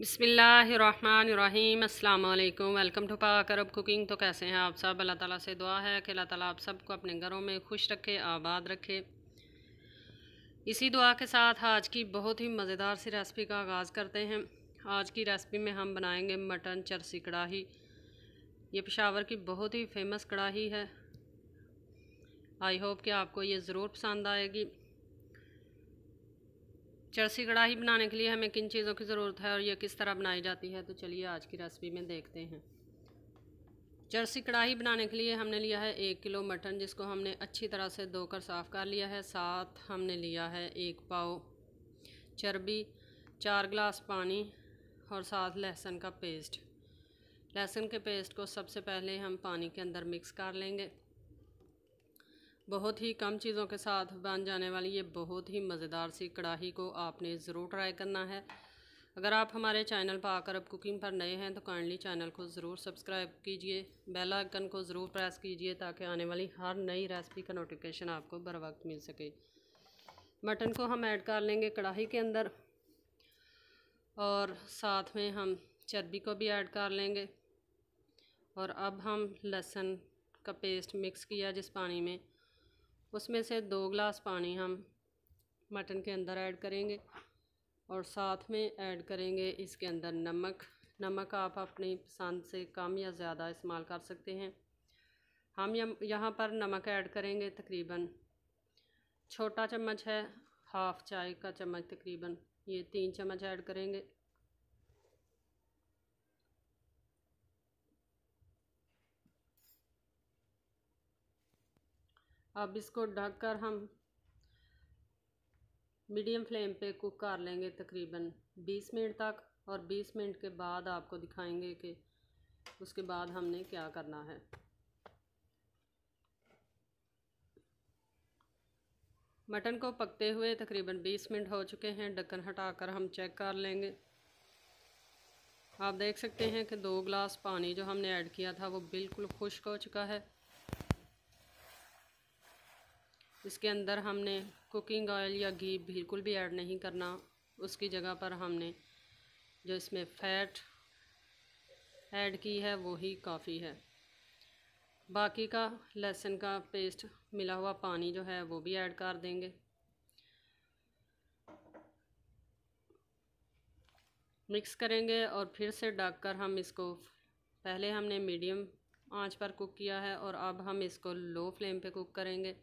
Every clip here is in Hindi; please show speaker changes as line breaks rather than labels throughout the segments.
बसमीम अल्लाम वेलकम टू पाक अरब कुकिंग तो कैसे हैं आप सब अल्लाह ताला से दुआ है कि अल्लाह ताला आप सबको अपने घरों में खुश रखे आबाद रखे इसी दुआ के साथ आज की बहुत ही मज़ेदार सी रेसिपी का आगाज़ करते हैं आज की रेसिपी में हम बनाएंगे मटन चरसी कढ़ाही ये पेशावर की बहुत ही फेमस कढ़ाही है आई होप कि आपको ये ज़रूर पसंद आएगी चरसी कढ़ाई बनाने के लिए हमें किन चीज़ों की ज़रूरत है और यह किस तरह बनाई जाती है तो चलिए आज की रेसिपी में देखते हैं चरसी कढ़ाई बनाने के लिए हमने लिया है एक किलो मटन जिसको हमने अच्छी तरह से धोकर साफ़ कर लिया है साथ हमने लिया है एक पाव चर्बी चार गिलास पानी और साथ लहसुन का पेस्ट लहसुन के पेस्ट को सबसे पहले हम पानी के अंदर मिक्स कर लेंगे बहुत ही कम चीज़ों के साथ बन जाने वाली ये बहुत ही मज़ेदार सी कढ़ाही को आपने ज़रूर ट्राई करना है अगर आप हमारे चैनल पर आकर अब कुकिंग पर नए हैं तो काइंडली चैनल को ज़रूर सब्सक्राइब कीजिए बेल आइकन को ज़रूर प्रेस कीजिए ताकि आने वाली हर नई रेसिपी का नोटिफिकेशन आपको बर वक्त मिल सके मटन को हम ऐड कर लेंगे कढ़ाई के अंदर और साथ में हम चर्बी को भी ऐड कर लेंगे और अब हम लहसुन का पेस्ट मिक्स किया जिस पानी में उसमें से दो गिलास पानी हम मटन के अंदर ऐड करेंगे और साथ में ऐड करेंगे इसके अंदर नमक नमक आप अपनी पसंद से कम या ज़्यादा इस्तेमाल कर सकते हैं हम यहाँ पर नमक ऐड करेंगे तकरीबन छोटा चम्मच है हाफ़ चाय का चम्मच तकरीबन ये तीन चम्मच ऐड करेंगे अब इसको ढककर हम मीडियम फ्लेम पे कुक कर लेंगे तकरीबन 20 मिनट तक और 20 मिनट के बाद आपको दिखाएंगे कि उसके बाद हमने क्या करना है मटन को पकते हुए तकरीबन 20 मिनट हो चुके हैं ढक्कन हटाकर हम चेक कर लेंगे आप देख सकते हैं कि दो गिलास पानी जो हमने ऐड किया था वो बिल्कुल खुश्क हो चुका है इसके अंदर हमने कुकिंग ऑयल या घी बिल्कुल भी ऐड नहीं करना उसकी जगह पर हमने जो इसमें फैट ऐड की है वो ही काफ़ी है बाकी का लहसुन का पेस्ट मिला हुआ पानी जो है वो भी ऐड कर देंगे मिक्स करेंगे और फिर से ढक कर हम इसको पहले हमने मीडियम आंच पर कुक किया है और अब हम इसको लो फ्लेम पे कुक करेंगे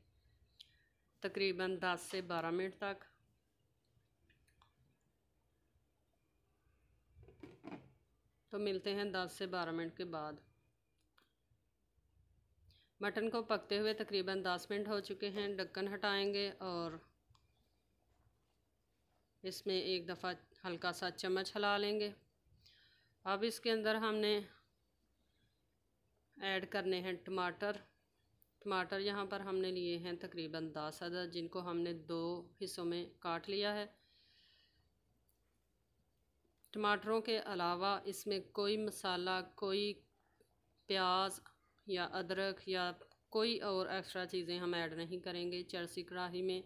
तकरीबन 10 से 12 मिनट तक तो मिलते हैं 10 से 12 मिनट के बाद मटन को पकते हुए तकरीबन 10 मिनट हो चुके हैं ढक्कन हटाएंगे और इसमें एक दफ़ा हल्का सा चम्मच हिला लेंगे अब इसके अंदर हमने ऐड करने हैं टमाटर टमाटर यहाँ पर हमने लिए हैं तकरीबन दस अदद जिनको हमने दो हिस्सों में काट लिया है टमाटरों के अलावा इसमें कोई मसाला कोई प्याज या अदरक या कोई और एक्स्ट्रा चीज़ें हम ऐड नहीं करेंगे चरसी कढ़ाही में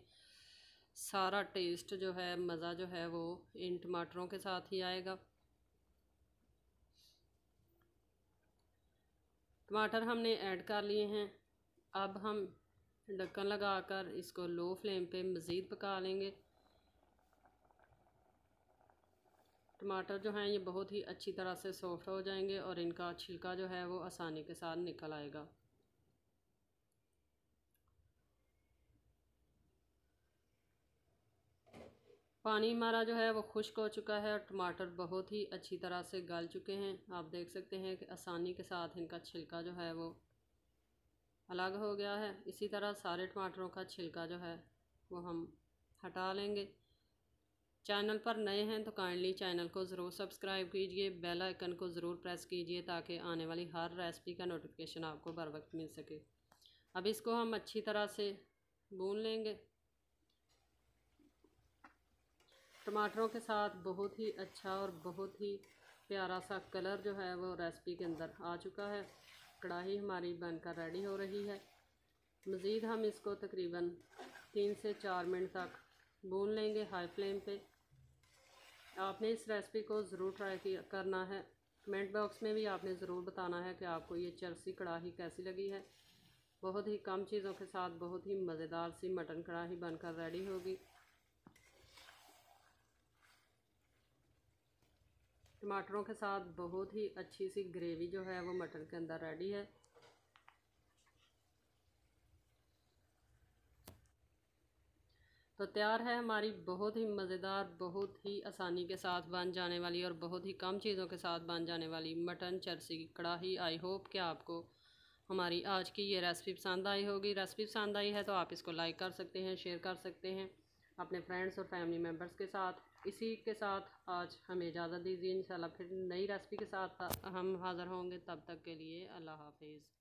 सारा टेस्ट जो है मज़ा जो है वो इन टमाटरों के साथ ही आएगा टमाटर हमने ऐड कर लिए हैं अब हम ढक्कन लगाकर इसको लो फ्लेम पे मज़ीद पका लेंगे टमाटर जो हैं ये बहुत ही अच्छी तरह से सॉफ्ट हो जाएंगे और इनका छिलका जो है वो आसानी के साथ निकल आएगा पानी हमारा जो है वो खुश्क हो चुका है और टमाटर बहुत ही अच्छी तरह से गल चुके हैं आप देख सकते हैं कि आसानी के साथ इनका छिलका जो है वो अलग हो गया है इसी तरह सारे टमाटरों का छिलका जो है वो हम हटा लेंगे चैनल पर नए हैं तो काइंडली चैनल को ज़रूर सब्सक्राइब कीजिए बेल आइकन को ज़रूर प्रेस कीजिए ताकि आने वाली हर रेसिपी का नोटिफिकेशन आपको बर वक्त मिल सके अब इसको हम अच्छी तरह से भून लेंगे टमाटरों के साथ बहुत ही अच्छा और बहुत ही प्यारा सा कलर जो है वो रेसिपी के अंदर आ चुका है कढ़ाई हमारी बनकर रेडी हो रही है मज़ीद हम इसको तकरीबन तीन से चार मिनट तक भून लेंगे हाई फ्लेम पे आपने इस रेसिपी को ज़रूर ट्राई करना है कमेंट बॉक्स में भी आपने ज़रूर बताना है कि आपको ये चरसी कढ़ाई कैसी लगी है बहुत ही कम चीज़ों के साथ बहुत ही मज़ेदार सी मटन कढ़ाई बनकर रेडी होगी टमाटरों के साथ बहुत ही अच्छी सी ग्रेवी जो है वो मटर के अंदर रेडी है तो तैयार है हमारी बहुत ही मज़ेदार बहुत ही आसानी के साथ बन जाने वाली और बहुत ही कम चीज़ों के साथ बन जाने वाली मटन चरसी की कढ़ाई आई होप कि आपको हमारी आज की ये रेसिपी पसंद आई होगी रेसिपी पसंद आई है तो आप इसको लाइक कर सकते हैं शेयर कर सकते हैं अपने फ्रेंड्स और फैमिली मेम्बर्स के साथ इसी के साथ आज हमें इजाज़त दीजिए इन फिर नई रेसिपी के साथ हम हाज़िर होंगे तब तक के लिए अल्लाह हाफिज़